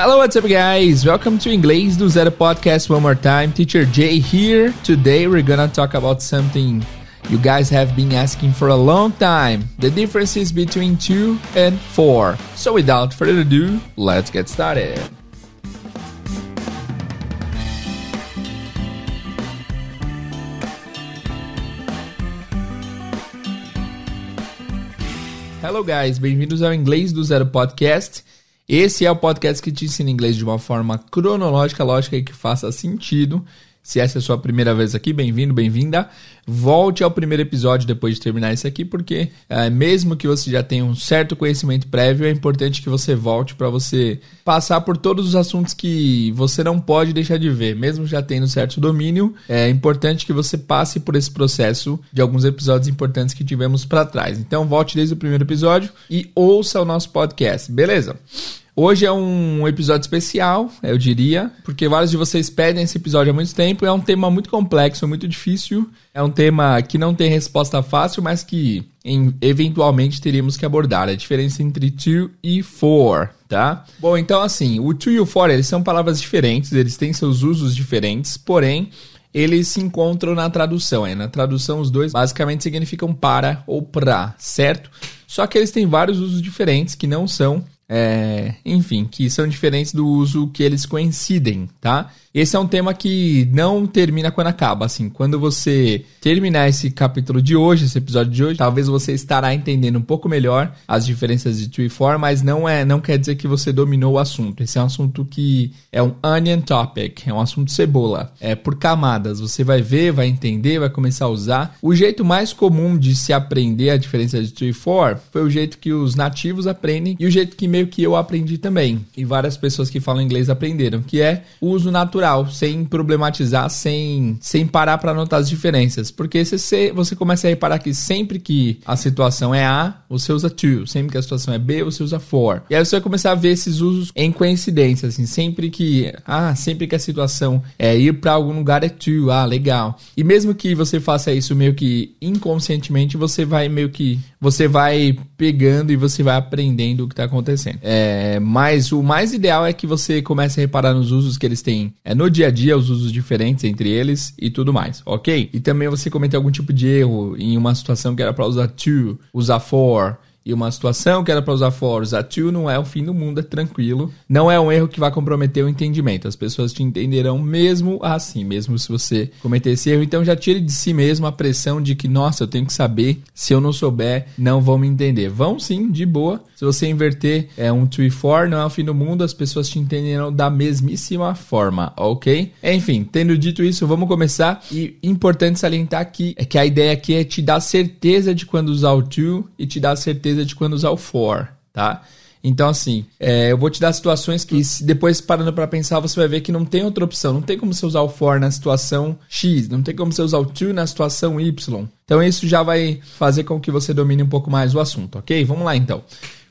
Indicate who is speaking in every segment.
Speaker 1: Hello, what's up, guys? Welcome to Inglês do Zero podcast one more time. Teacher Jay here. Today, we're gonna talk about something you guys have been asking for a long time the differences between 2 and 4. So, without further ado, let's get started. Hello, guys, bem-vindos ao Inglês do Zero podcast. Esse é o podcast que te ensina inglês de uma forma cronológica, lógica e que faça sentido. Se essa é a sua primeira vez aqui, bem-vindo, bem-vinda. Volte ao primeiro episódio depois de terminar esse aqui, porque é, mesmo que você já tenha um certo conhecimento prévio, é importante que você volte para você passar por todos os assuntos que você não pode deixar de ver. Mesmo já tendo certo domínio, é importante que você passe por esse processo de alguns episódios importantes que tivemos para trás. Então, volte desde o primeiro episódio e ouça o nosso podcast, beleza? Hoje é um episódio especial, eu diria, porque vários de vocês pedem esse episódio há muito tempo. É um tema muito complexo, muito difícil. É um tema que não tem resposta fácil, mas que em, eventualmente teríamos que abordar. É a diferença entre to e for, tá? Bom, então assim, o to e o for, eles são palavras diferentes, eles têm seus usos diferentes, porém, eles se encontram na tradução. É, na tradução, os dois basicamente significam para ou pra, certo? Só que eles têm vários usos diferentes que não são é, enfim, que são diferentes do uso que eles coincidem, tá? Esse é um tema que não termina quando acaba. Assim, quando você terminar esse capítulo de hoje, esse episódio de hoje, talvez você estará entendendo um pouco melhor as diferenças de Tree 4, mas não é, não quer dizer que você dominou o assunto. Esse é um assunto que é um onion topic, é um assunto cebola, é por camadas. Você vai ver, vai entender, vai começar a usar. O jeito mais comum de se aprender a diferença de Tree 4 foi o jeito que os nativos aprendem e o jeito que meio que eu aprendi também e várias pessoas que falam inglês aprenderam, que é o uso natural geral, sem problematizar, sem, sem parar para notar as diferenças. Porque se você começa a reparar que sempre que a situação é A, você usa to. Sempre que a situação é B, você usa for. E aí você vai começar a ver esses usos em coincidência, assim. Sempre que, ah, sempre que a situação é ir para algum lugar é to. Ah, legal. E mesmo que você faça isso meio que inconscientemente, você vai meio que, você vai pegando e você vai aprendendo o que tá acontecendo. É, mas o mais ideal é que você comece a reparar nos usos que eles têm é, no dia a dia, os usos diferentes entre eles e tudo mais, ok? E também você cometeu algum tipo de erro em uma situação que era para usar to, usar for, e uma situação que era para usar for, usar to não é o fim do mundo, é tranquilo. Não é um erro que vai comprometer o entendimento. As pessoas te entenderão mesmo assim, mesmo se você cometer esse erro. Então já tire de si mesmo a pressão de que, nossa, eu tenho que saber, se eu não souber, não vão me entender. Vão sim, de boa, se você inverter é um tree for, não é o fim do mundo, as pessoas te entenderão da mesmíssima forma, ok? Enfim, tendo dito isso, vamos começar. E importante salientar aqui é que a ideia aqui é te dar certeza de quando usar o to e te dar certeza de quando usar o for, tá? Então, assim, é, eu vou te dar situações que depois parando para pensar, você vai ver que não tem outra opção. Não tem como você usar o for na situação X, não tem como você usar o to na situação Y. Então, isso já vai fazer com que você domine um pouco mais o assunto, ok? Vamos lá, então.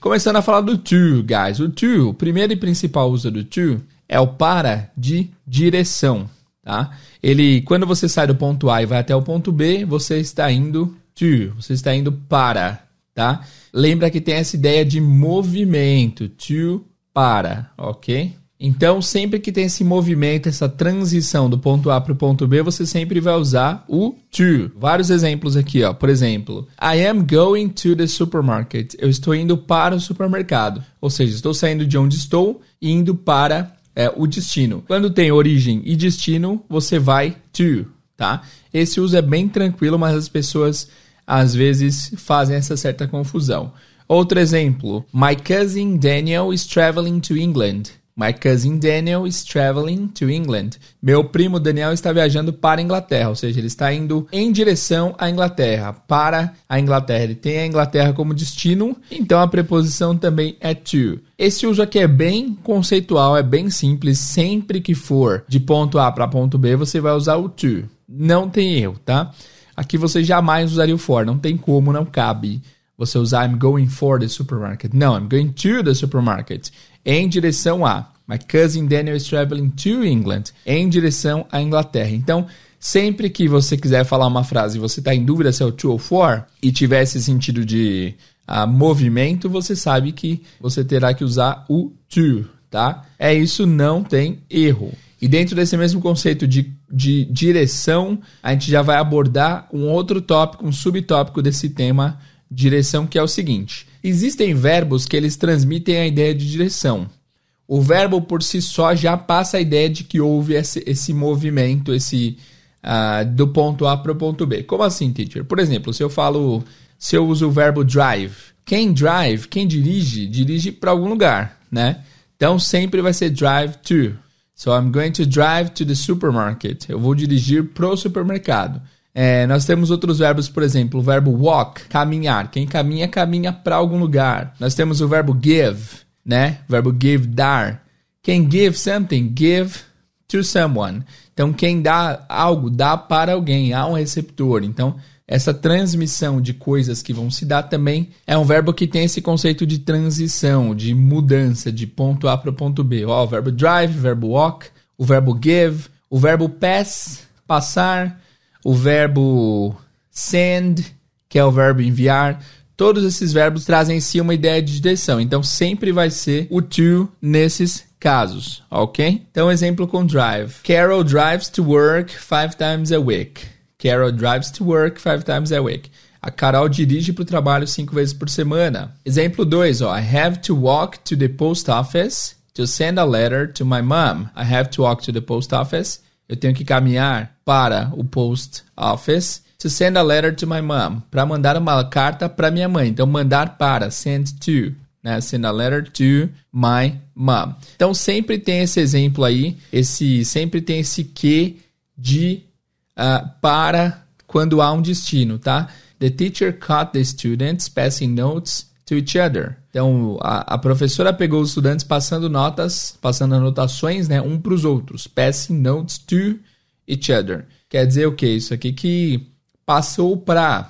Speaker 1: Começando a falar do to, guys. O to, o primeiro e principal uso do to é o para de direção, tá? Ele, quando você sai do ponto A e vai até o ponto B, você está indo to, você está indo para, tá? Lembra que tem essa ideia de movimento, to, para, ok? Então, sempre que tem esse movimento, essa transição do ponto A para o ponto B, você sempre vai usar o to. Vários exemplos aqui, ó. Por exemplo, I am going to the supermarket. Eu estou indo para o supermercado. Ou seja, estou saindo de onde estou e indo para é, o destino. Quando tem origem e destino, você vai to, tá? Esse uso é bem tranquilo, mas as pessoas às vezes fazem essa certa confusão. Outro exemplo: My cousin Daniel is traveling to England. My cousin Daniel is traveling to England. Meu primo Daniel está viajando para a Inglaterra, ou seja, ele está indo em direção à Inglaterra, para a Inglaterra. Ele tem a Inglaterra como destino, então a preposição também é to. Esse uso aqui é bem conceitual, é bem simples. Sempre que for de ponto A para ponto B, você vai usar o to. Não tem erro, tá? Aqui você jamais usaria o for, não tem como, não cabe você usar I'm going for the supermarket. Não, I'm going to the supermarket em direção a. My cousin Daniel is traveling to England. Em direção à Inglaterra. Então, sempre que você quiser falar uma frase e você está em dúvida se é o to ou for e tiver esse sentido de ah, movimento, você sabe que você terá que usar o to, tá? É isso, não tem erro. E dentro desse mesmo conceito de, de direção, a gente já vai abordar um outro tópico, um subtópico desse tema direção, que é o seguinte Existem verbos que eles transmitem a ideia de direção. O verbo por si só já passa a ideia de que houve esse, esse movimento, esse uh, do ponto A para o ponto B. Como assim, teacher? Por exemplo, se eu falo, se eu uso o verbo drive, quem drive, quem dirige, dirige para algum lugar, né? Então sempre vai ser drive to. So I'm going to drive to the supermarket. Eu vou dirigir pro supermercado. É, nós temos outros verbos, por exemplo, o verbo walk, caminhar. Quem caminha, caminha para algum lugar. Nós temos o verbo give, né? O verbo give, dar. Quem give something, give to someone. Então, quem dá algo, dá para alguém, há um receptor. Então, essa transmissão de coisas que vão se dar também é um verbo que tem esse conceito de transição, de mudança de ponto A para o ponto B. Ó, o verbo drive, o verbo walk, o verbo give, o verbo pass, passar o verbo send, que é o verbo enviar. Todos esses verbos trazem em si uma ideia de direção, então sempre vai ser o to nesses casos, ok? Então, exemplo com drive. Carol drives to work five times a week. Carol drives to work five times a week. A Carol dirige para o trabalho cinco vezes por semana. Exemplo 2, I have to walk to the post office to send a letter to my mom. I have to walk to the post office eu tenho que caminhar para o post office to send a letter to my mom. Para mandar uma carta para minha mãe. Então, mandar para, send to. Né? Send a letter to my mom. Então, sempre tem esse exemplo aí. esse Sempre tem esse que de uh, para quando há um destino, tá? The teacher caught the students passing notes to each other. Então, a, a, professora pegou os estudantes passando notas, passando anotações, né, um para os outros. Passing notes to each other. Quer dizer o que? Isso aqui que passou para.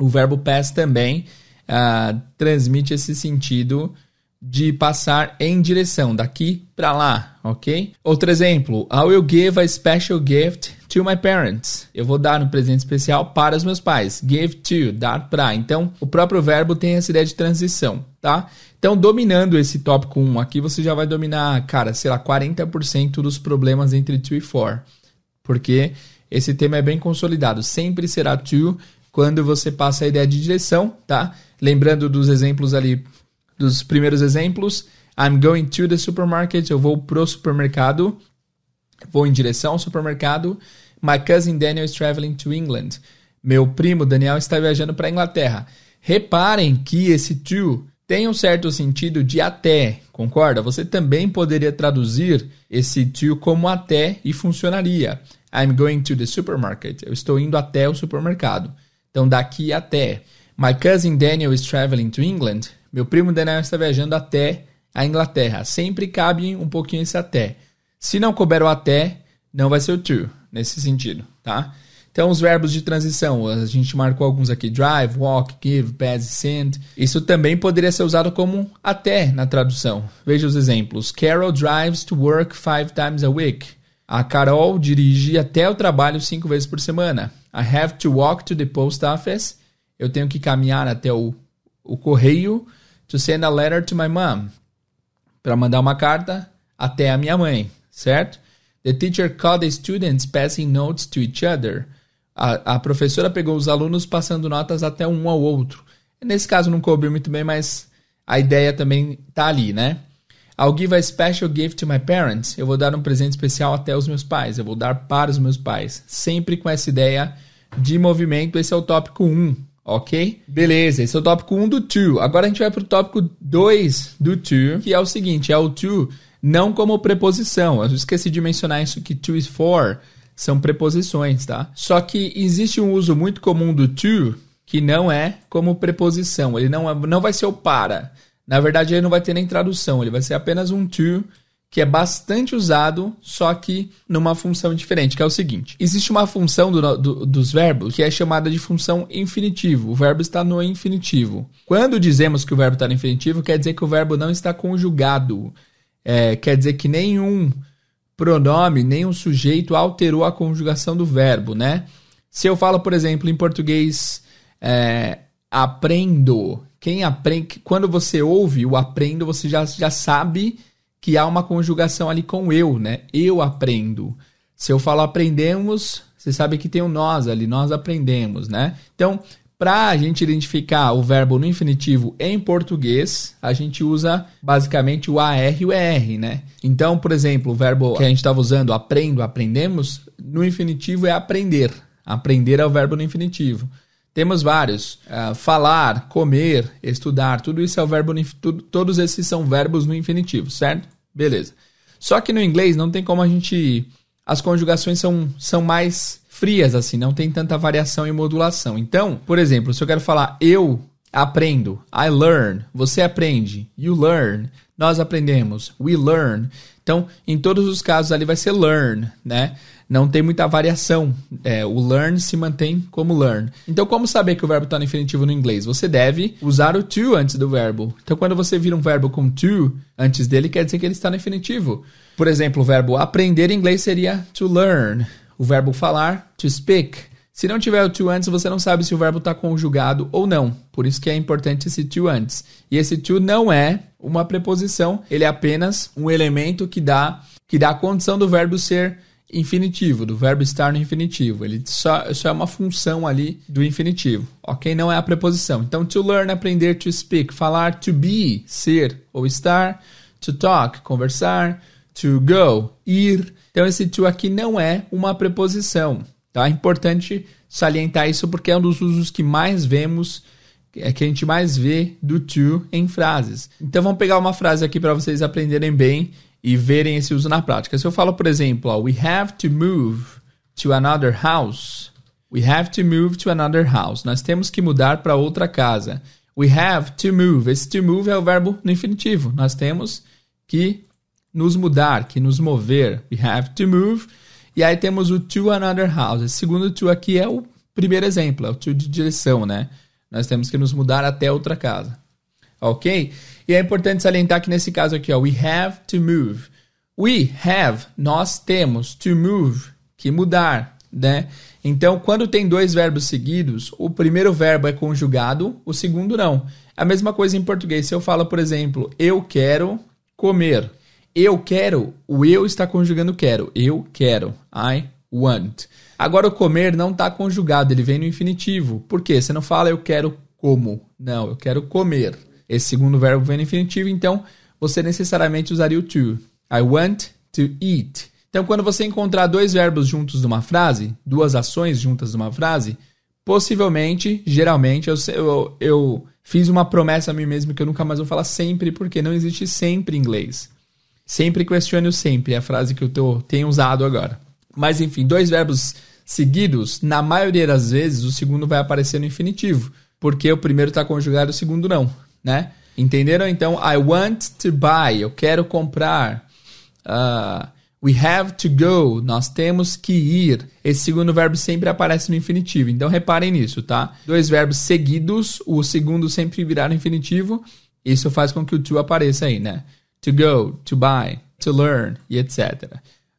Speaker 1: O verbo pass também uh, transmite esse sentido de passar em direção, daqui para lá, ok? Outro exemplo. I will give a special gift to my parents. Eu vou dar um presente especial para os meus pais. Give to, dar para. Então, o próprio verbo tem essa ideia de transição, tá? Então, dominando esse tópico 1 aqui, você já vai dominar, cara, sei lá, 40% dos problemas entre to e for. Porque esse tema é bem consolidado. Sempre será to quando você passa a ideia de direção, tá? Lembrando dos exemplos ali, dos primeiros exemplos. I'm going to the supermarket. Eu vou pro supermercado. Vou em direção ao supermercado. My cousin Daniel is traveling to England. Meu primo Daniel está viajando para a Inglaterra. Reparem que esse to tem um certo sentido de até, concorda? Você também poderia traduzir esse to como até e funcionaria. I'm going to the supermarket. Eu estou indo até o supermercado. Então, daqui até. My cousin Daniel is traveling to England. Meu primo Daniel está viajando até a Inglaterra. Sempre cabe um pouquinho esse até. Se não couber o até, não vai ser o to, nesse sentido, tá? Então, os verbos de transição, a gente marcou alguns aqui: drive, walk, give, pass, send. Isso também poderia ser usado como até na tradução. Veja os exemplos: Carol drives to work five times a week. A Carol dirige até o trabalho cinco vezes por semana. I have to walk to the post office. Eu tenho que caminhar até o, o correio to send a letter to my mom. Para mandar uma carta até a minha mãe certo? The teacher caught the students passing notes to each other. A, a professora pegou os alunos passando notas até um ao outro. Nesse caso não coube muito bem, mas a ideia também tá ali, né? I'll give a special gift to my parents. Eu vou dar um presente especial até os meus pais. Eu vou dar para os meus pais. Sempre com essa ideia de movimento. Esse é o tópico 1, ok? Beleza, esse é o tópico 1 do 2. Agora a gente vai para o tópico 2 do 2, que é o seguinte: é o 2 não como preposição. Eu esqueci de mencionar isso que to e for são preposições, tá? Só que existe um uso muito comum do to que não é como preposição. Ele não, é, não vai ser o para. Na verdade, ele não vai ter nem tradução. Ele vai ser apenas um to que é bastante usado, só que numa função diferente, que é o seguinte: existe uma função do, do, dos verbos que é chamada de função infinitivo. O verbo está no infinitivo. Quando dizemos que o verbo está no infinitivo, quer dizer que o verbo não está conjugado. É, quer dizer que nenhum pronome, nenhum sujeito alterou a conjugação do verbo, né? Se eu falo, por exemplo, em português, é, aprendo. Quem aprende, quando você ouve o aprendo, você já, já sabe que há uma conjugação ali com eu, né? Eu aprendo. Se eu falo aprendemos, você sabe que tem o nós ali, nós aprendemos, né? Então, para a gente identificar o verbo no infinitivo em português, a gente usa basicamente o AR e o ER, né? Então, por exemplo, o verbo que a gente estava usando, aprendo, aprendemos, no infinitivo é aprender. Aprender é o verbo no infinitivo. Temos vários. Uh, falar, comer, estudar, tudo isso é o verbo. No, infinitivo. todos esses são verbos no infinitivo, certo? Beleza. Só que no inglês não tem como a gente. As conjugações são, são mais frias, assim, não tem tanta variação e modulação. Então, por exemplo, se eu quero falar eu aprendo, I learn, você aprende, you learn, nós aprendemos, we learn. Então, em todos os casos ali vai ser learn, né? Não tem muita variação. É, o learn se mantém como learn. Então, como saber que o verbo está no infinitivo no inglês? Você deve usar o to antes do verbo. Então, quando você vira um verbo com to antes dele, quer dizer que ele está no infinitivo. Por exemplo, o verbo aprender em inglês seria to learn o verbo falar, to speak. Se não tiver o to antes, você não sabe se o verbo está conjugado ou não. Por isso que é importante esse to antes. E esse to não é uma preposição, ele é apenas um elemento que dá, que dá a condição do verbo ser infinitivo, do verbo estar no infinitivo. Ele só, só é uma função ali do infinitivo, ok? Não é a preposição. Então, to learn, aprender, to speak, falar, to be, ser ou estar, to talk, conversar, to go, ir. Então, esse to aqui não é uma preposição. Tá? É importante salientar isso porque é um dos usos que mais vemos, é que a gente mais vê do to em frases. Então, vamos pegar uma frase aqui para vocês aprenderem bem e verem esse uso na prática. Se eu falo, por exemplo, ó, we have to move to another house. We have to move to another house. Nós temos que mudar para outra casa. We have to move. Esse to move é o verbo no infinitivo. Nós temos que nos mudar, que nos mover. We have to move. E aí temos o to another house. Esse segundo to aqui é o primeiro exemplo, é o to de direção, né? Nós temos que nos mudar até outra casa. Ok? E é importante salientar que nesse caso aqui, ó, we have to move. We have, nós temos, to move, que mudar, né? Então, quando tem dois verbos seguidos, o primeiro verbo é conjugado, o segundo não. É a mesma coisa em português. Se eu falo, por exemplo, eu quero comer eu quero, o eu está conjugando quero. Eu quero. I want. Agora o comer não está conjugado, ele vem no infinitivo. Por quê? Você não fala eu quero como. Não, eu quero comer. Esse segundo verbo vem no infinitivo, então você necessariamente usaria o to. I want to eat. Então, quando você encontrar dois verbos juntos numa frase, duas ações juntas numa frase, possivelmente, geralmente, eu, eu, eu fiz uma promessa a mim mesmo que eu nunca mais vou falar sempre, porque não existe sempre em inglês. Sempre questione o sempre, é a frase que eu tô, tenho usado agora. Mas enfim, dois verbos seguidos, na maioria das vezes, o segundo vai aparecer no infinitivo, porque o primeiro está conjugado, o segundo não, né? Entenderam? Então, I want to buy, eu quero comprar. Uh, we have to go, nós temos que ir. Esse segundo verbo sempre aparece no infinitivo, então reparem nisso, tá? Dois verbos seguidos, o segundo sempre virar no infinitivo, isso faz com que o to apareça aí, né? to go, to buy, to learn e etc.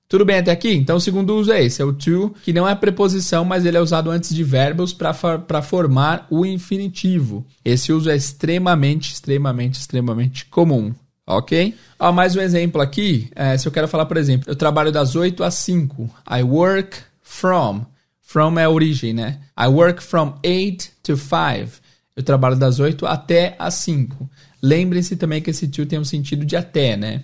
Speaker 1: Tudo bem até aqui? Então o segundo uso é esse, é o to, que não é preposição, mas ele é usado antes de verbos para formar o infinitivo. Esse uso é extremamente, extremamente, extremamente comum. Ok? Ó, mais um exemplo aqui. É, se eu quero falar, por exemplo, eu trabalho das 8 às 5. I work from. From é a origem, né? I work from 8 to 5. Eu trabalho das 8 até às 5. Lembrem-se também que esse to tem um sentido de até, né?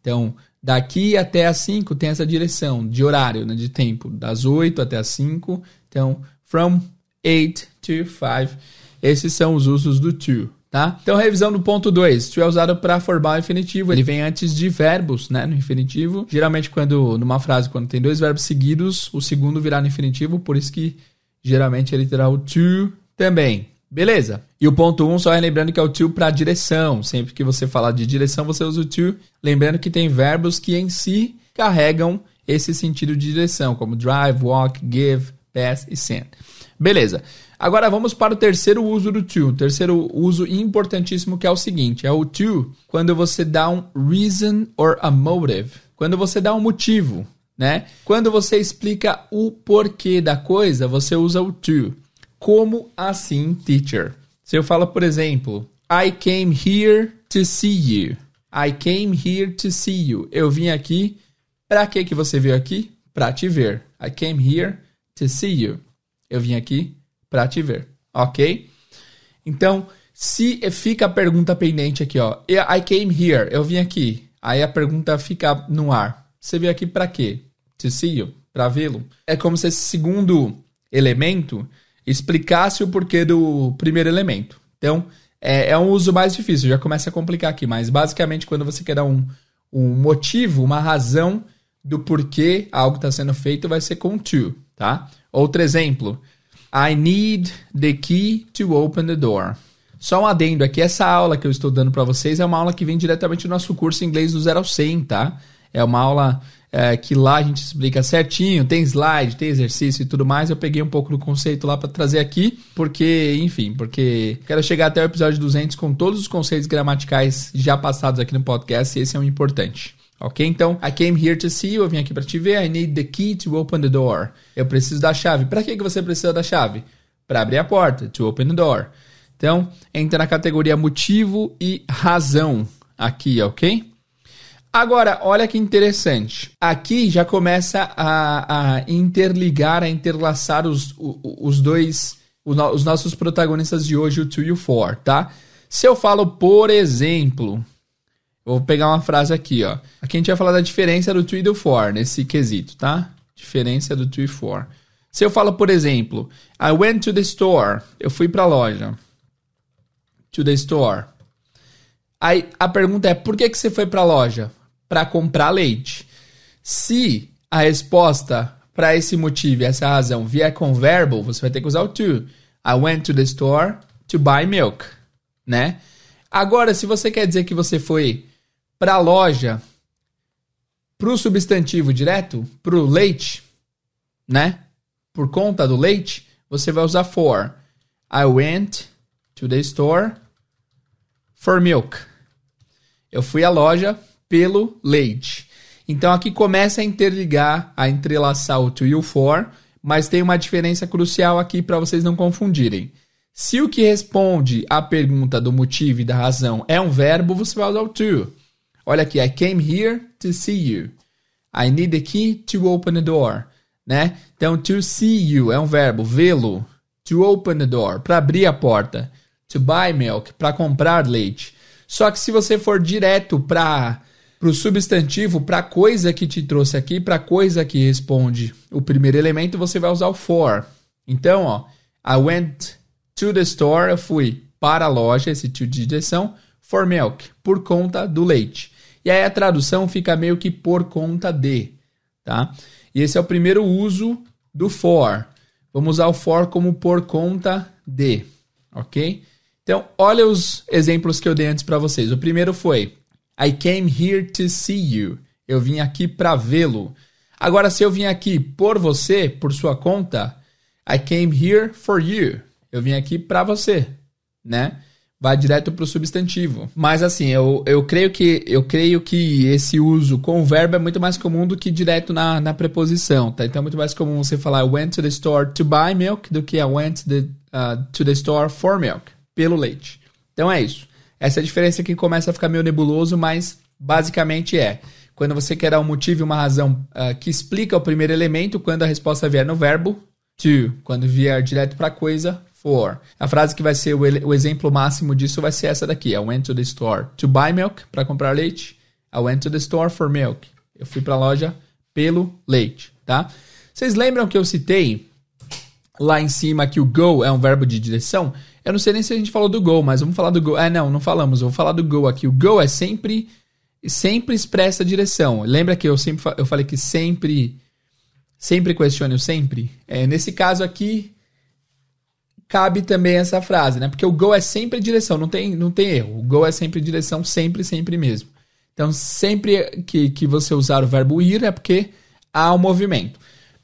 Speaker 1: Então, daqui até as 5 tem essa direção de horário, né, de tempo, das 8 até as 5. Então, from 8 to 5. Esses são os usos do to, tá? Então, revisão do ponto 2. To é usado para formar o infinitivo. Ele vem antes de verbos, né, no infinitivo. Geralmente quando numa frase quando tem dois verbos seguidos, o segundo virá no infinitivo, por isso que geralmente ele terá o to também, Beleza. E o ponto 1, um, só lembrando que é o to para direção. Sempre que você falar de direção, você usa o to. Lembrando que tem verbos que em si carregam esse sentido de direção, como drive, walk, give, pass e send. Beleza. Agora vamos para o terceiro uso do to. O terceiro uso importantíssimo que é o seguinte: é o to quando você dá um reason or a motive. Quando você dá um motivo, né? Quando você explica o porquê da coisa, você usa o to como assim, teacher? Se eu falo, por exemplo, I came here to see you. I came here to see you. Eu vim aqui. Para que que você veio aqui? Para te ver. I came here to see you. Eu vim aqui para te ver. OK? Então, se fica a pergunta pendente aqui, ó. I came here. Eu vim aqui. Aí a pergunta fica no ar. Você veio aqui para quê? To see you, para vê-lo. É como se esse segundo elemento explicasse o porquê do primeiro elemento. Então, é, é um uso mais difícil, já começa a complicar aqui, mas basicamente quando você quer dar um, um motivo, uma razão do porquê algo está sendo feito, vai ser com to, tá? Outro exemplo, I need the key to open the door. Só um adendo aqui, essa aula que eu estou dando para vocês é uma aula que vem diretamente do nosso curso inglês do 0 ao 100, tá? É uma aula é, que lá a gente explica certinho, tem slide, tem exercício e tudo mais. Eu peguei um pouco do conceito lá para trazer aqui, porque, enfim, porque quero chegar até o episódio 200 com todos os conceitos gramaticais já passados aqui no podcast e esse é um importante. Ok? Então, I came here to see you. Eu vim aqui para te ver. I need the key to open the door. Eu preciso da chave. Para que, que você precisa da chave? Para abrir a porta. To open the door. Então, entra na categoria motivo e razão aqui, ok? Agora, olha que interessante. Aqui já começa a, a interligar, a interlaçar os, os, dois, os, os, nossos protagonistas de hoje, o 2 e o 4, tá? Se eu falo, por exemplo, vou pegar uma frase aqui, ó. Aqui a gente vai falar da diferença do 2 e do 4 nesse quesito, tá? Diferença do 2 e 4. Se eu falo, por exemplo, I went to the store. Eu fui pra loja. To the store. Aí a pergunta é: por que, que você foi pra loja? para comprar leite. Se a resposta para esse motivo, essa razão, vier com verbo, você vai ter que usar o to. I went to the store to buy milk, né? Agora, se você quer dizer que você foi para a loja para o substantivo direto, para o leite, né? Por conta do leite, você vai usar for. I went to the store for milk. Eu fui à loja pelo Late. Então aqui começa a interligar, a entrelaçar o to e o for, mas tem uma diferença crucial aqui para vocês não confundirem. Se o que responde à pergunta do motivo e da razão é um verbo, você vai usar o to. Olha aqui, I came here to see you. I need a key to open the door, né? Então to see you é um verbo, vê-lo. To open the door, para abrir a porta. To buy milk, para comprar leite. Só que se você for direto para para o substantivo, para a coisa que te trouxe aqui, para a coisa que responde o primeiro elemento, você vai usar o for. Então, ó, I went to the store, eu fui para a loja, esse to de direção, for milk, por conta do leite. E aí a tradução fica meio que por conta de, tá? E esse é o primeiro uso do for. Vamos usar o for como por conta de, ok? Então, olha os exemplos que eu dei antes para vocês. O primeiro foi I came here to see you. Eu vim aqui para vê-lo. Agora, se eu vim aqui por você, por sua conta, I came here for you. Eu vim aqui para você, né? Vai direto para o substantivo. Mas assim, eu, eu creio que eu creio que esse uso com o verbo é muito mais comum do que direto na, na preposição, tá? Então é muito mais comum você falar I went to the store to buy milk do que I went the, uh, to the store for milk, pelo leite. Então é isso. Essa é a diferença que começa a ficar meio nebuloso, mas basicamente é. Quando você quer dar um motivo e uma razão uh, que explica o primeiro elemento, quando a resposta vier no verbo, to. Quando vier direto para a coisa, for. A frase que vai ser o, o, exemplo máximo disso vai ser essa daqui. I went to the store to buy milk, para comprar leite. I went to the store for milk. Eu fui para a loja pelo leite, tá? Vocês lembram que eu citei lá em cima que o go é um verbo de direção? Eu não sei nem se a gente falou do Go, mas vamos falar do Go. É, não, não falamos. Vou falar do Go aqui. O Go é sempre sempre expressa a direção. Lembra que eu sempre eu falei que sempre sempre questione o sempre? É, nesse caso aqui cabe também essa frase, né? Porque o Go é sempre direção, não tem não tem erro. O Go é sempre direção, sempre sempre mesmo. Então, sempre que, que você usar o verbo ir é porque há um movimento.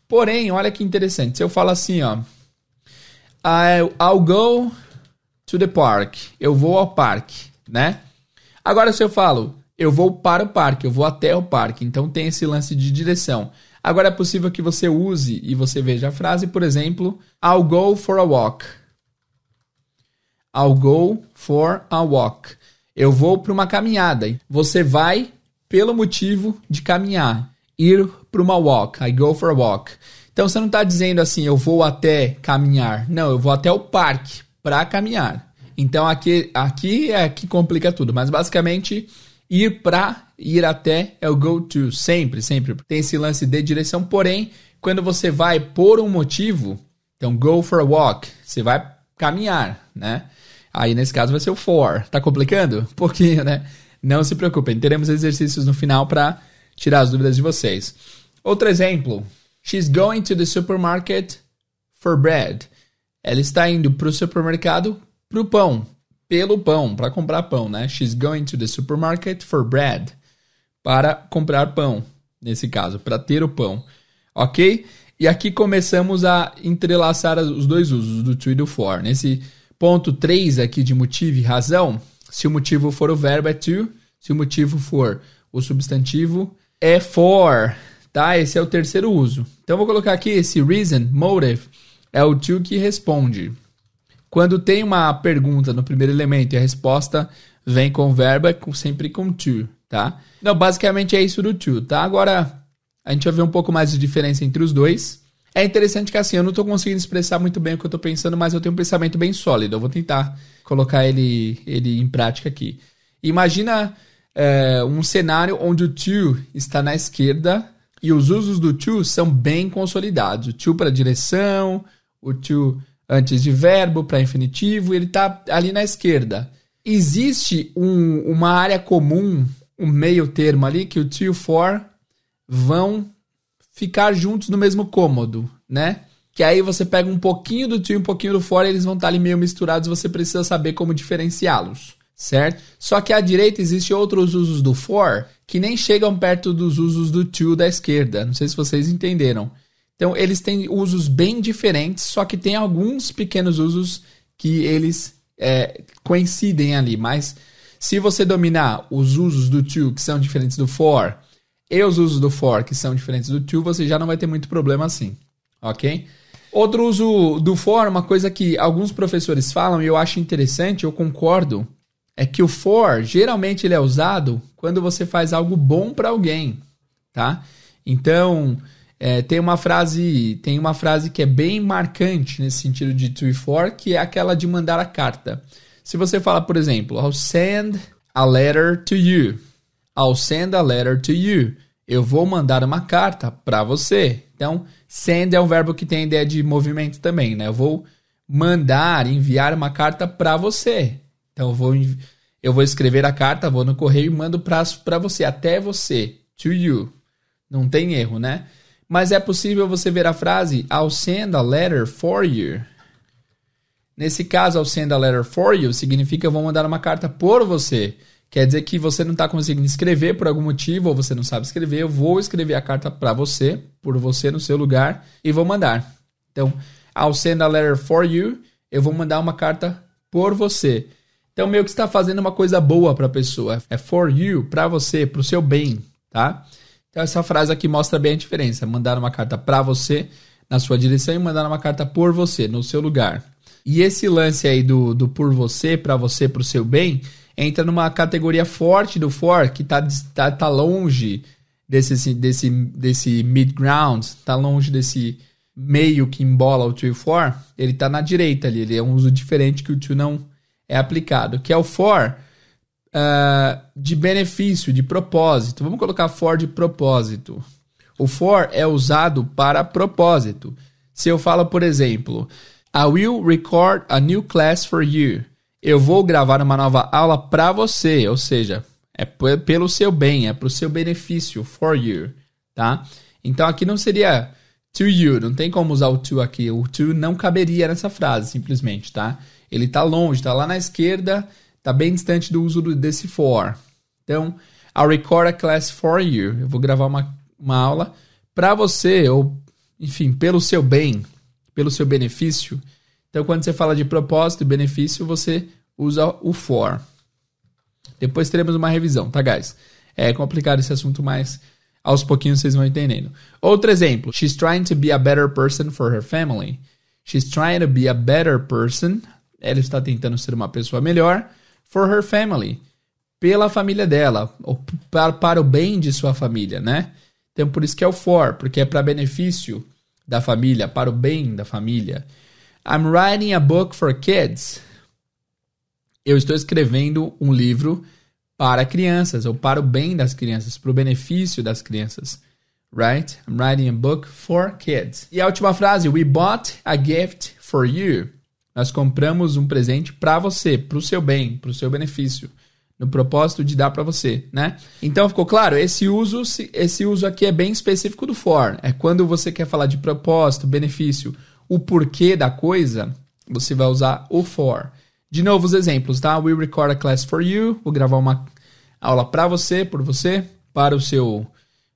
Speaker 1: Porém, olha que interessante. Se eu falo assim, ó, I'll ah, é, go to the park. Eu vou ao parque, né? Agora, se eu falo eu vou para o parque, eu vou até o parque, então tem esse lance de direção. Agora é possível que você use e você veja a frase, por exemplo, I'll go for a walk. I'll go for a walk. Eu vou para uma caminhada. Você vai pelo motivo de caminhar. Ir para uma walk. I go for a walk. Então você não está dizendo assim, eu vou até caminhar. Não, eu vou até o parque para caminhar. Então aqui, aqui é que complica tudo, mas basicamente ir para, ir até é o go to, sempre, sempre. Tem esse lance de direção, porém, quando você vai por um motivo, então go for a walk, você vai caminhar, né? Aí nesse caso vai ser o for. Tá complicando? Um pouquinho, né? Não se preocupem, teremos exercícios no final para tirar as dúvidas de vocês. Outro exemplo: She's going to the supermarket for bread. Ela está indo para o supermercado para o pão, pelo pão, para comprar pão, né? She's going to the supermarket for bread. Para comprar pão, nesse caso, para ter o pão. Ok? E aqui começamos a entrelaçar os dois usos, do to e do for. Nesse ponto 3 aqui de motivo e razão, se o motivo for o verbo é to, se o motivo for o substantivo é for, tá? Esse é o terceiro uso. Então vou colocar aqui esse reason, motive é o tio que responde. Quando tem uma pergunta no primeiro elemento e a resposta vem com verbo, é sempre com to, tá? Então, basicamente é isso do to, tá? Agora, a gente vai ver um pouco mais de diferença entre os dois. É interessante que assim, eu não estou conseguindo expressar muito bem o que eu estou pensando, mas eu tenho um pensamento bem sólido. Eu vou tentar colocar ele, ele em prática aqui. Imagina é, um cenário onde o to está na esquerda e os usos do to são bem consolidados. O to para direção, o to antes de verbo para infinitivo, ele está ali na esquerda. Existe um, uma área comum, um meio termo ali, que o to e o for vão ficar juntos no mesmo cômodo, né? Que aí você pega um pouquinho do to e um pouquinho do for, e eles vão estar tá ali meio misturados, você precisa saber como diferenciá-los, certo? Só que à direita existe outros usos do for que nem chegam perto dos usos do to da esquerda. Não sei se vocês entenderam. Então, eles têm usos bem diferentes, só que tem alguns pequenos usos que eles é, coincidem ali. Mas se você dominar os usos do to, que são diferentes do for, e os usos do for, que são diferentes do to, você já não vai ter muito problema assim, ok? Outro uso do for, uma coisa que alguns professores falam e eu acho interessante, eu concordo, é que o for geralmente ele é usado quando você faz algo bom para alguém, tá? Então, é, tem uma frase tem uma frase que é bem marcante nesse sentido de to for, que é aquela de mandar a carta. Se você fala, por exemplo, I'll send a letter to you. I'll send a letter to you. Eu vou mandar uma carta para você. Então, send é um verbo que tem a ideia de movimento também, né? Eu vou mandar, enviar uma carta para você. Então, eu vou, eu vou escrever a carta, vou no correio e mando para você, até você, to you. Não tem erro, né? mas é possível você ver a frase I'll send a letter for you. Nesse caso, I'll send a letter for you significa eu vou mandar uma carta por você. Quer dizer que você não está conseguindo escrever por algum motivo ou você não sabe escrever, eu vou escrever a carta para você, por você no seu lugar e vou mandar. Então, I'll send a letter for you, eu vou mandar uma carta por você. Então, meio que está fazendo uma coisa boa para a pessoa. É for you, para você, para o seu bem, tá? Então essa frase aqui mostra bem a diferença. Mandar uma carta para você, na sua direção, e mandar uma carta por você, no seu lugar. E esse lance aí do, do por você, para você, pro seu bem, entra numa categoria forte do for, que tá, tá, tá longe desse, desse, desse mid-ground, tá longe desse meio que embola o to e for, ele tá na direita ali, ele é um uso diferente que o to não é aplicado, que é o for uh, de benefício, de propósito. Vamos colocar for de propósito. O for é usado para propósito. Se eu falo, por exemplo, I will record a new class for you. Eu vou gravar uma nova aula para você, ou seja, é pelo seu bem, é para o seu benefício, for you, tá? Então aqui não seria to you, não tem como usar o to aqui. O to não caberia nessa frase, simplesmente, tá? Ele tá longe, tá lá na esquerda Está bem distante do uso desse for. Então, I'll record a class for you. Eu vou gravar uma, uma aula para você, ou enfim, pelo seu bem, pelo seu benefício. Então, quando você fala de propósito e benefício, você usa o for. Depois teremos uma revisão, tá, guys? É complicado esse assunto, mas aos pouquinhos vocês vão entendendo. Outro exemplo: She's trying to be a better person for her family. She's trying to be a better person. Ela está tentando ser uma pessoa melhor for her family, pela família dela, ou para, para o bem de sua família, né? Então por isso que é o for, porque é para benefício da família, para o bem da família. I'm writing a book for kids. Eu estou escrevendo um livro para crianças, ou para o bem das crianças, para o benefício das crianças. Right? I'm writing a book for kids. E a última frase, we bought a gift for you. Nós compramos um presente para você, para o seu bem, para o seu benefício, no propósito de dar para você, né? Então ficou claro, esse uso, esse uso aqui é bem específico do for. É quando você quer falar de propósito, benefício, o porquê da coisa, você vai usar o for. De novo os exemplos, tá? We record a class for you. Vou gravar uma aula para você, por você, para o seu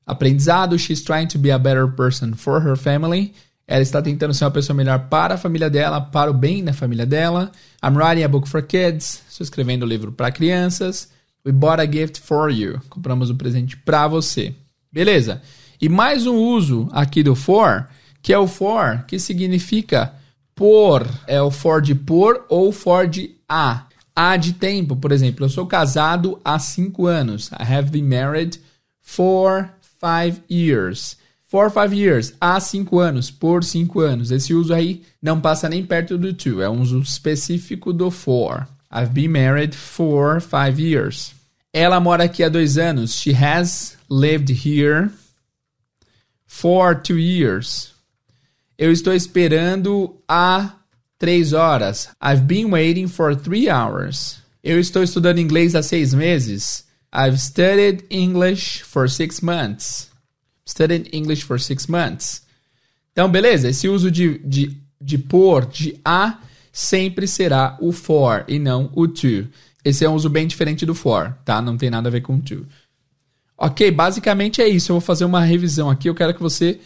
Speaker 1: aprendizado. She's trying to be a better person for her family. Ela está tentando ser uma pessoa melhor para a família dela, para o bem da família dela. I'm writing a book for kids. Estou escrevendo um livro para crianças. We bought a gift for you. Compramos um presente para você. Beleza. E mais um uso aqui do for, que é o for, que significa por. É o for de por ou for de a. A de tempo, por exemplo. Eu sou casado há 5 anos. I have been married for 5 years. For five years, há ah, cinco anos, por cinco anos. Esse uso aí não passa nem perto do to, é um uso específico do for. I've been married for five years. Ela mora aqui há dois anos. She has lived here for two years. Eu estou esperando há três horas. I've been waiting for three hours. Eu estou estudando inglês há seis meses. I've studied English for six months studying English for six months. Então, beleza, esse uso de, de, de por, de a, sempre será o for e não o to. Esse é um uso bem diferente do for, tá? Não tem nada a ver com to. Ok, basicamente é isso. Eu vou fazer uma revisão aqui. Eu quero que você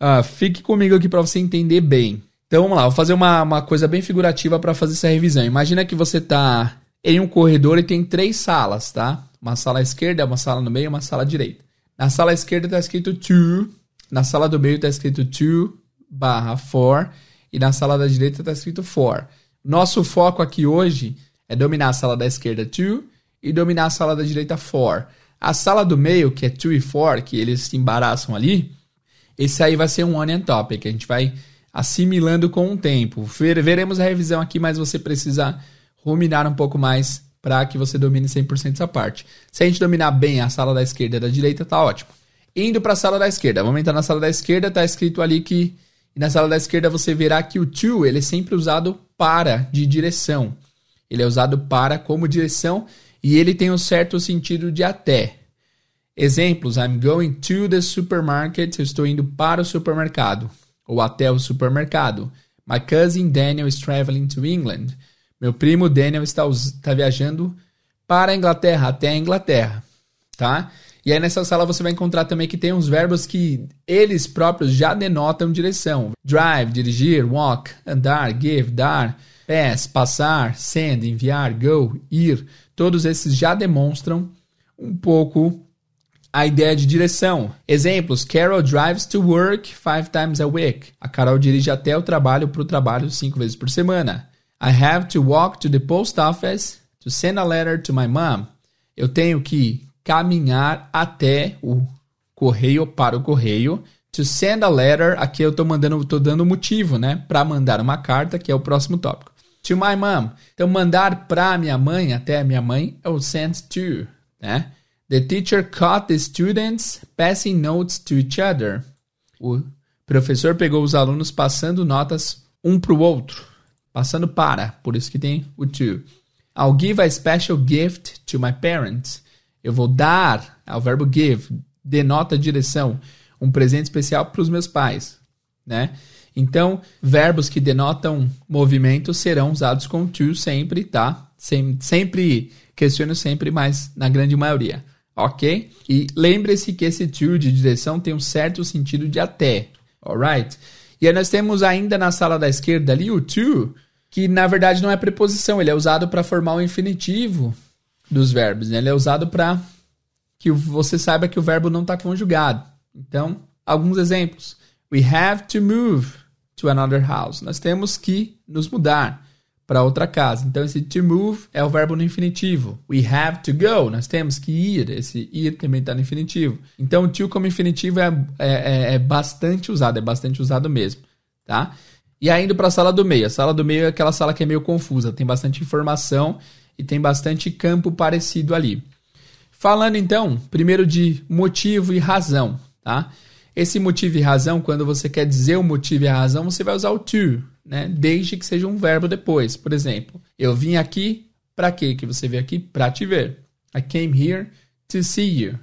Speaker 1: uh, fique comigo aqui para você entender bem. Então vamos lá, vou fazer uma, uma coisa bem figurativa para fazer essa revisão. Imagina que você está em um corredor e tem três salas, tá? Uma sala à esquerda, uma sala no meio e uma sala à direita. Na sala esquerda está escrito to, na sala do meio está escrito to barra for e na sala da direita está escrito for. Nosso foco aqui hoje é dominar a sala da esquerda to e dominar a sala da direita for. A sala do meio, que é to e for, que eles se embaraçam ali, esse aí vai ser um onion topic, a gente vai assimilando com o tempo. Veremos a revisão aqui, mas você precisa ruminar um pouco mais para que você domine 100% essa parte. Se a gente dominar bem a sala da esquerda e da direita, tá ótimo. Indo para a sala da esquerda, vamos entrar na sala da esquerda, tá escrito ali que na sala da esquerda você verá que o to ele é sempre usado para de direção. Ele é usado para como direção e ele tem um certo sentido de até. Exemplos: I'm going to the supermarket. Eu estou indo para o supermercado ou até o supermercado. My cousin Daniel is traveling to England. Meu primo Daniel está, está viajando para a Inglaterra, até a Inglaterra, tá? E aí nessa sala você vai encontrar também que tem uns verbos que eles próprios já denotam direção. Drive, dirigir, walk, andar, give, dar, pass, passar, send, enviar, go, ir. Todos esses já demonstram um pouco a ideia de direção. Exemplos: Carol drives to work five times a week. A Carol dirige até o trabalho para o trabalho cinco vezes por semana. I have to walk to the post office to send a letter to my mom. Eu tenho que caminhar até o correio para o correio to send a letter. Aqui eu estou mandando, tô dando motivo, né, para mandar uma carta, que é o próximo tópico. To my mom. Então mandar para minha mãe, até a minha mãe, é o sent to, né? The teacher caught the students passing notes to each other. O professor pegou os alunos passando notas um para o outro. Passando para, por isso que tem o to. I'll give a special gift to my parents. Eu vou dar, o verbo give, denota direção, um presente especial para os meus pais, né? Então, verbos que denotam movimento serão usados com to sempre, tá? Sem, sempre, questiono sempre, mas na grande maioria, ok? E lembre-se que esse to de direção tem um certo sentido de até, alright? E aí nós temos ainda na sala da esquerda ali o to, que na verdade não é preposição, ele é usado para formar o infinitivo dos verbos, né? Ele é usado para que você saiba que o verbo não está conjugado. Então, alguns exemplos. We have to move to another house. Nós temos que nos mudar para outra casa. Então, esse to move é o verbo no infinitivo. We have to go, nós temos que ir. Esse ir também está no infinitivo. Então, to como infinitivo é, é, é, é, bastante usado, é bastante usado mesmo, tá? E indo para a sala do meio. A sala do meio é aquela sala que é meio confusa, tem bastante informação e tem bastante campo parecido ali. Falando então, primeiro de motivo e razão, tá? Esse motivo e razão, quando você quer dizer o motivo e a razão, você vai usar o to, né? Desde que seja um verbo depois. Por exemplo, eu vim aqui para quê? Que você veio aqui para te ver. I came here to see you.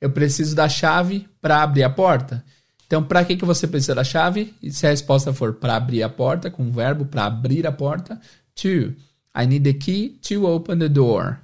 Speaker 1: Eu preciso da chave para abrir a porta. Então, para que, que você precisa da chave? E se a resposta for para abrir a porta, com o verbo para abrir a porta, to. I need the key to open the door.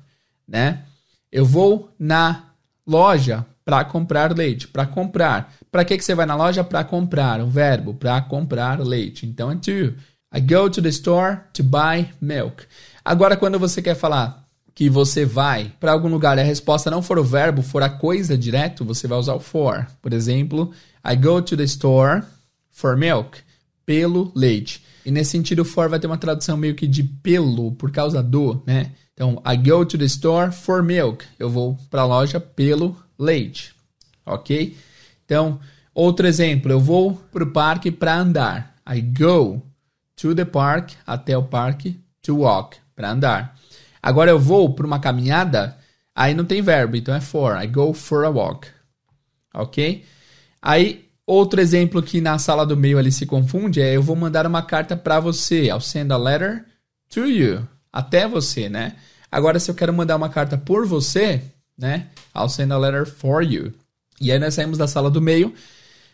Speaker 1: Né? Eu vou na loja para comprar leite. Para comprar. Para que, que você vai na loja? Para comprar. Um verbo, para comprar leite. Então é to. I go to the store to buy milk. Agora, quando você quer falar que você vai para algum lugar e a resposta não for o verbo, for a coisa direto, você vai usar o for. Por exemplo, I go to the store for milk. Pelo leite. E nesse sentido, for vai ter uma tradução meio que de pelo, por causa do, né? Então, I go to the store for milk. Eu vou para a loja pelo leite. Ok? Então, outro exemplo, eu vou para o parque para andar. I go to the park, até o parque, to walk, para andar. Agora eu vou para uma caminhada, aí não tem verbo, então é for. I go for a walk. Ok? Aí, outro exemplo que na sala do meio ali se confunde é eu vou mandar uma carta para você. I'll send a letter to you. Até você, né? Agora, se eu quero mandar uma carta por você, né? I'll send a letter for you. E aí nós saímos da sala do meio,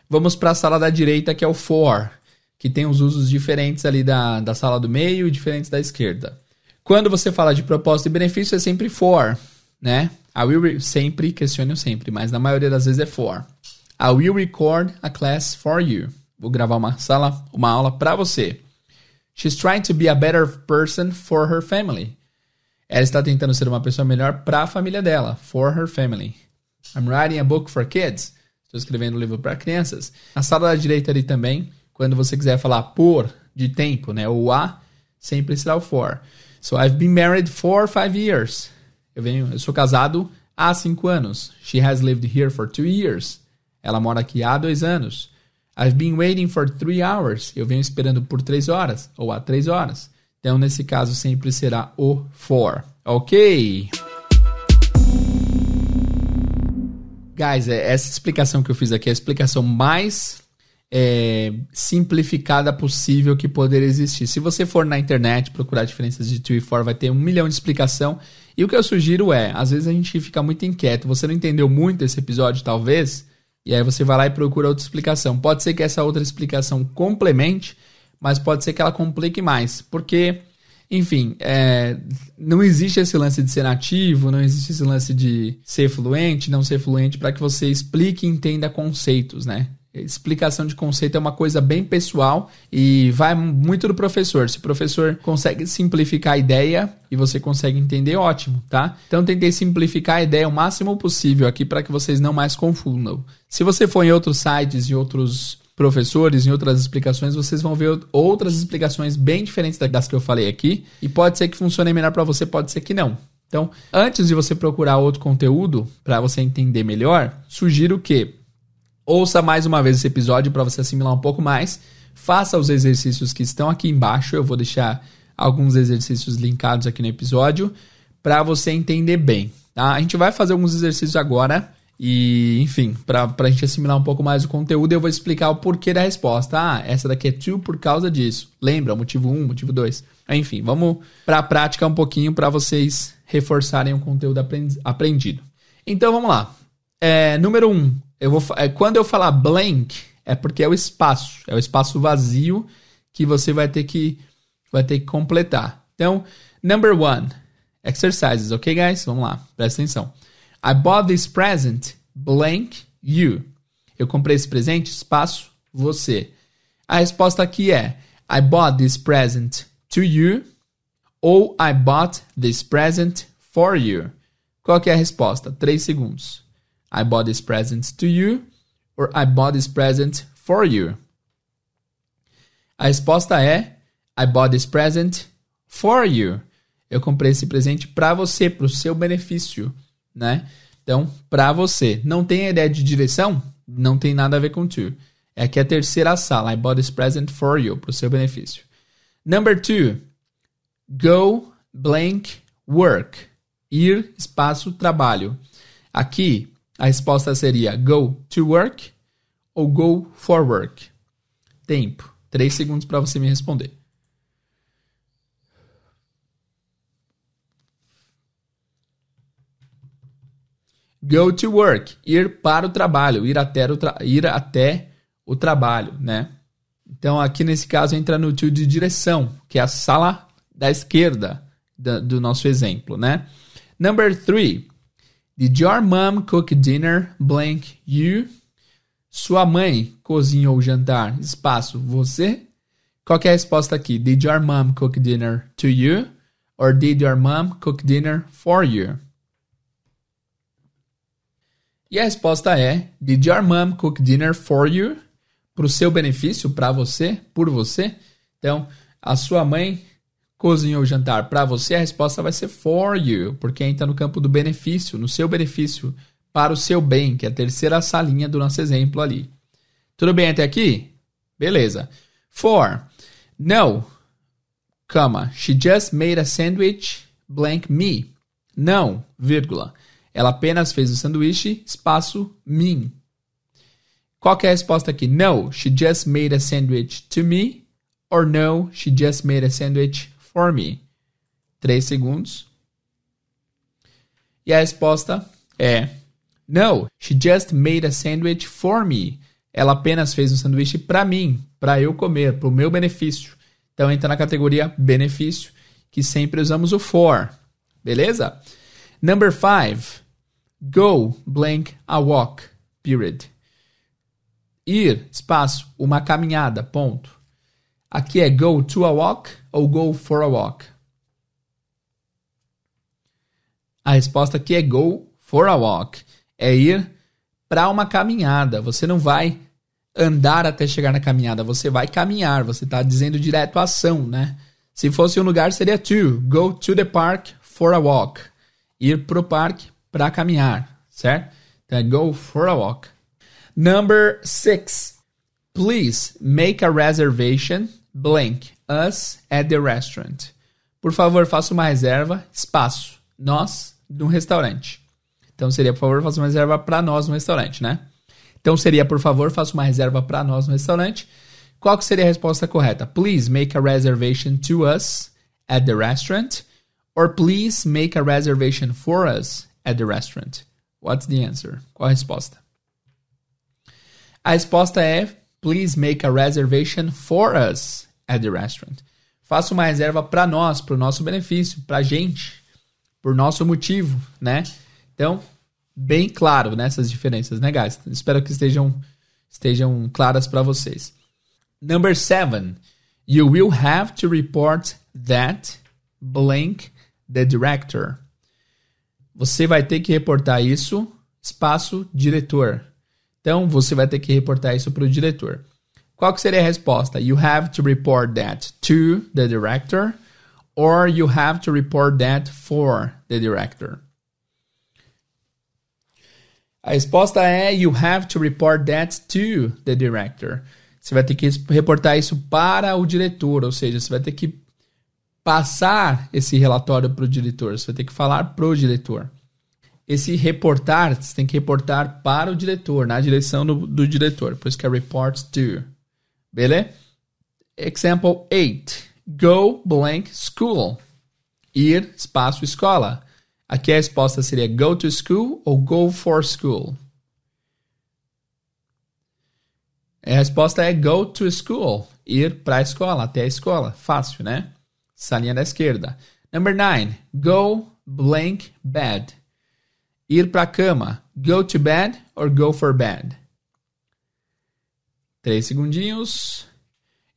Speaker 1: vamos para a sala da direita, que é o for, que tem os usos diferentes ali da, da sala do meio e diferentes da esquerda. Quando você fala de propósito e benefício, é sempre for, né? I will sempre, questione sempre, mas na maioria das vezes é for. I will record a class for you. Vou gravar uma sala, uma aula para você. She's trying to be a better person for her family. Ela está tentando ser uma pessoa melhor para a família dela, for her family. I'm writing a book for kids. Estou escrevendo um livro para crianças. Na sala da direita ali também, quando você quiser falar por de tempo, né? O a sempre será o for. So I've been married for five years. Eu venho, eu sou casado há cinco anos. She has lived here for two years. Ela mora aqui há dois anos. I've been waiting for three hours. Eu venho esperando por três horas ou há três horas. Então, nesse caso, sempre será o for. Ok. Guys, é, essa explicação que eu fiz aqui é a explicação mais é, simplificada possível que poder existir. Se você for na internet procurar diferenças de two e 4, vai ter um milhão de explicação. E o que eu sugiro é, às vezes a gente fica muito inquieto. Você não entendeu muito esse episódio, talvez, e aí você vai lá e procura outra explicação. Pode ser que essa outra explicação complemente, mas pode ser que ela complique mais, porque enfim, é, não existe esse lance de ser nativo, não existe esse lance de ser fluente, não ser fluente, para que você explique e entenda conceitos, né? Explicação de conceito é uma coisa bem pessoal e vai muito do professor. Se o professor consegue simplificar a ideia e você consegue entender, ótimo, tá? Então tentei simplificar a ideia o máximo possível aqui para que vocês não mais confundam. Se você for em outros sites e outros professores, em outras explicações, vocês vão ver outras explicações bem diferentes das que eu falei aqui. E pode ser que funcione melhor para você, pode ser que não. Então, antes de você procurar outro conteúdo para você entender melhor, sugiro que ouça mais uma vez esse episódio para você assimilar um pouco mais. Faça os exercícios que estão aqui embaixo. Eu vou deixar alguns exercícios linkados aqui no episódio para você entender bem. Tá? A gente vai fazer alguns exercícios agora e, enfim, para a gente assimilar um pouco mais o conteúdo, eu vou explicar o porquê da resposta. Ah, essa daqui é true por causa disso. Lembra, motivo 1, um, motivo 2. Enfim, vamos para a prática um pouquinho para vocês reforçarem o conteúdo aprendido. Então, vamos lá. É, número 1, um, eu vou, é, quando eu falar blank, é porque é o espaço, é o espaço vazio que você vai ter que, vai ter que completar. Então, number 1, exercises, ok, guys? Vamos lá, presta atenção. I bought this present, blank, you. Eu comprei esse presente, espaço, você. A resposta aqui é I bought this present to you ou I bought this present for you. Qual é a resposta? Três segundos. I bought this present to you or I bought this present for you. A resposta é I bought this present for you. Eu comprei esse presente para você, para o seu benefício né? Então, para você. Não tem ideia de direção? Não tem nada a ver com to. É aqui é a terceira sala. I bought this present for you, para o seu benefício. Number two, go blank work. Ir, espaço, trabalho. Aqui, a resposta seria go to work ou go for work. Tempo, três segundos para você me responder. Go to work, ir para o trabalho, ir até o, tra ir até o trabalho, né? Então, aqui nesse caso entra no tio de direção, que é a sala da esquerda do nosso exemplo, né? Number three. Did your mom cook dinner? Blank you. Sua mãe cozinhou o jantar? Espaço você. Qual é a resposta aqui? Did your mom cook dinner to you? Or did your mom cook dinner for you? E a resposta é: Did your mom cook dinner for you? Para o seu benefício, para você, por você. Então, a sua mãe cozinhou o jantar para você, a resposta vai ser for you, porque entra no campo do benefício, no seu benefício, para o seu bem, que é a terceira salinha do nosso exemplo ali. Tudo bem até aqui? Beleza. For. No. Cama. She just made a sandwich. Blank me. Não, vírgula. Ela apenas fez o sanduíche, espaço, mim. Qual é a resposta aqui? No, she just made a sandwich to me. Or no, she just made a sandwich for me. Três segundos. E a resposta é: No, she just made a sandwich for me. Ela apenas fez um sanduíche para mim, para eu comer, para o meu benefício. Então entra na categoria benefício, que sempre usamos o for. Beleza? Number five. Go, blank, a walk, period. Ir, espaço, uma caminhada, ponto. Aqui é go to a walk ou go for a walk. A resposta aqui é go for a walk. É ir para uma caminhada. Você não vai andar até chegar na caminhada, você vai caminhar. Você está dizendo direto a ação, né? Se fosse um lugar, seria to. Go to the park for a walk. Ir pro parque para caminhar, certo? Então, go for a walk. Number six. Please make a reservation blank us at the restaurant. Por favor, faça uma reserva, espaço, nós no restaurante. Então seria, por favor, faça uma reserva para nós no restaurante, né? Então seria, por favor, faça uma reserva para nós no restaurante. Qual que seria a resposta correta? Please make a reservation to us at the restaurant. Or please make a reservation for us at the restaurant? What's the answer? Qual a resposta? A resposta é: Please make a reservation for us at the restaurant. Faça uma reserva para nós, para o nosso benefício, para a gente, por nosso motivo, né? Então, bem claro nessas né, diferenças, né, guys? Espero que estejam, estejam claras para vocês. Number seven, you will have to report that blank the director você vai ter que reportar isso, espaço, diretor. Então, você vai ter que reportar isso para o diretor. Qual que seria a resposta? You have to report that to the director or you have to report that for the director. A resposta é you have to report that to the director. Você vai ter que reportar isso para o diretor, ou seja, você vai ter que passar esse relatório para o diretor, você vai ter que falar para o diretor. Esse reportar, você tem que reportar para o diretor, na direção do, do diretor. Por isso que é report to. Beleza? Example 8. Go blank school. Ir espaço escola. Aqui a resposta seria go to school ou go for school. A resposta é go to school. Ir para a escola, até a escola. Fácil, né? Salinha da esquerda. Number nine, Go blank bed. Ir para a cama. Go to bed or go for bed. Três segundinhos.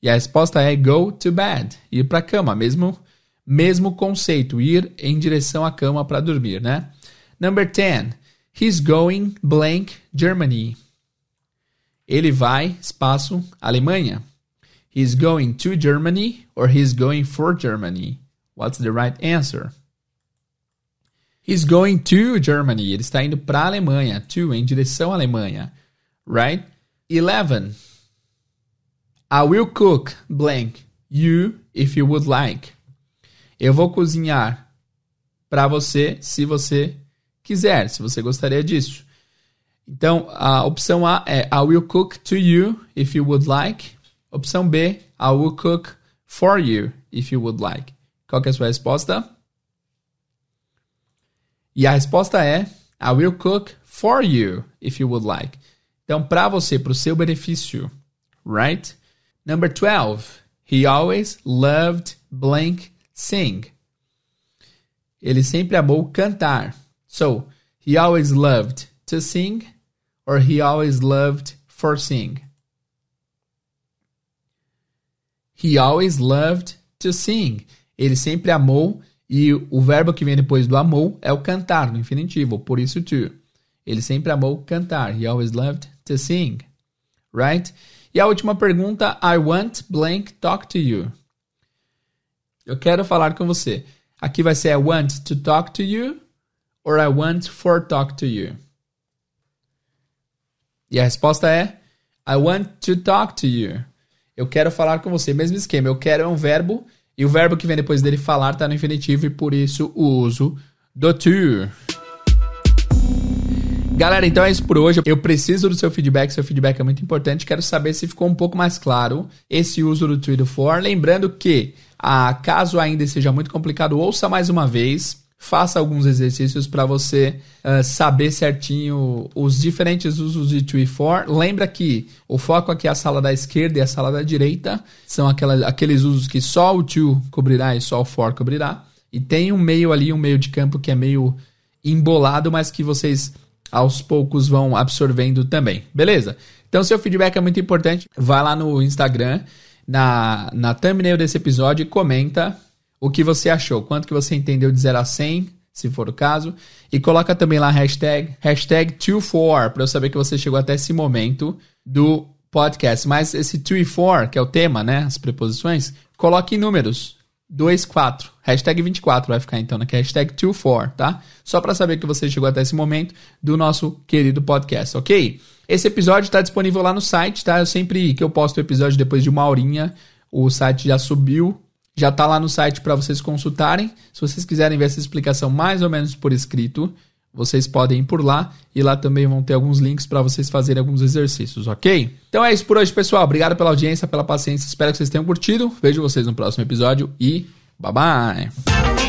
Speaker 1: E a resposta é go to bed. Ir para a cama. Mesmo, mesmo conceito. Ir em direção à cama para dormir, né? Number ten. He's going blank Germany. Ele vai, espaço, Alemanha. He's going to Germany or he's going for Germany? What's the right answer? He's going to Germany. Ele está indo para a Alemanha. To, em direção à Alemanha. Right? 11. I will cook blank you if you would like. Eu vou cozinhar para você se você quiser, se você gostaria disso. Então, a opção A é I will cook to you if you would like. Opção B, I will cook for you if you would like. Qual é a sua resposta? E a resposta é I will cook for you if you would like. Então, para você, para o seu benefício, right? Number 12. He always loved blank sing. Ele sempre amou cantar. So, he always loved to sing or he always loved for sing. He always loved to sing. Ele sempre amou e o verbo que vem depois do amou é o cantar, no infinitivo, por isso to. Ele sempre amou cantar. He always loved to sing. Right? E a última pergunta, I want blank talk to you. Eu quero falar com você. Aqui vai ser I want to talk to you or I want for talk to you. E a resposta é I want to talk to you. Eu quero falar com você. Mesmo esquema. Eu quero é um verbo. E o verbo que vem depois dele falar está no infinitivo e por isso o uso do to. Galera, então é isso por hoje. Eu preciso do seu feedback, seu feedback é muito importante. Quero saber se ficou um pouco mais claro esse uso do to e do for. Lembrando que, ah, caso ainda seja muito complicado, ouça mais uma vez faça alguns exercícios para você uh, saber certinho os diferentes usos de e for. Lembra que o foco aqui é a sala da esquerda e a sala da direita, são aquelas, aqueles usos que só o to cobrirá e só o for cobrirá. E tem um meio ali, um meio de campo que é meio embolado, mas que vocês aos poucos vão absorvendo também, beleza? Então seu feedback é muito importante. Vai lá no Instagram, na, na thumbnail desse episódio e comenta o que você achou, quanto que você entendeu de 0 a 100, se for o caso, e coloca também lá a hashtag, hashtag 24, para eu saber que você chegou até esse momento do podcast. Mas esse 24, que é o tema, né, as preposições, coloque em números. 24, hashtag 24 vai ficar então, né? Que é hashtag 24, tá? Só para saber que você chegou até esse momento do nosso querido podcast, ok? Esse episódio está disponível lá no site, tá? Eu sempre que eu posto o episódio depois de uma horinha, o site já subiu já está lá no site para vocês consultarem. Se vocês quiserem ver essa explicação mais ou menos por escrito, vocês podem ir por lá e lá também vão ter alguns links para vocês fazerem alguns exercícios, ok? Então é isso por hoje, pessoal. Obrigado pela audiência, pela paciência. Espero que vocês tenham curtido. Vejo vocês no próximo episódio e bye bye.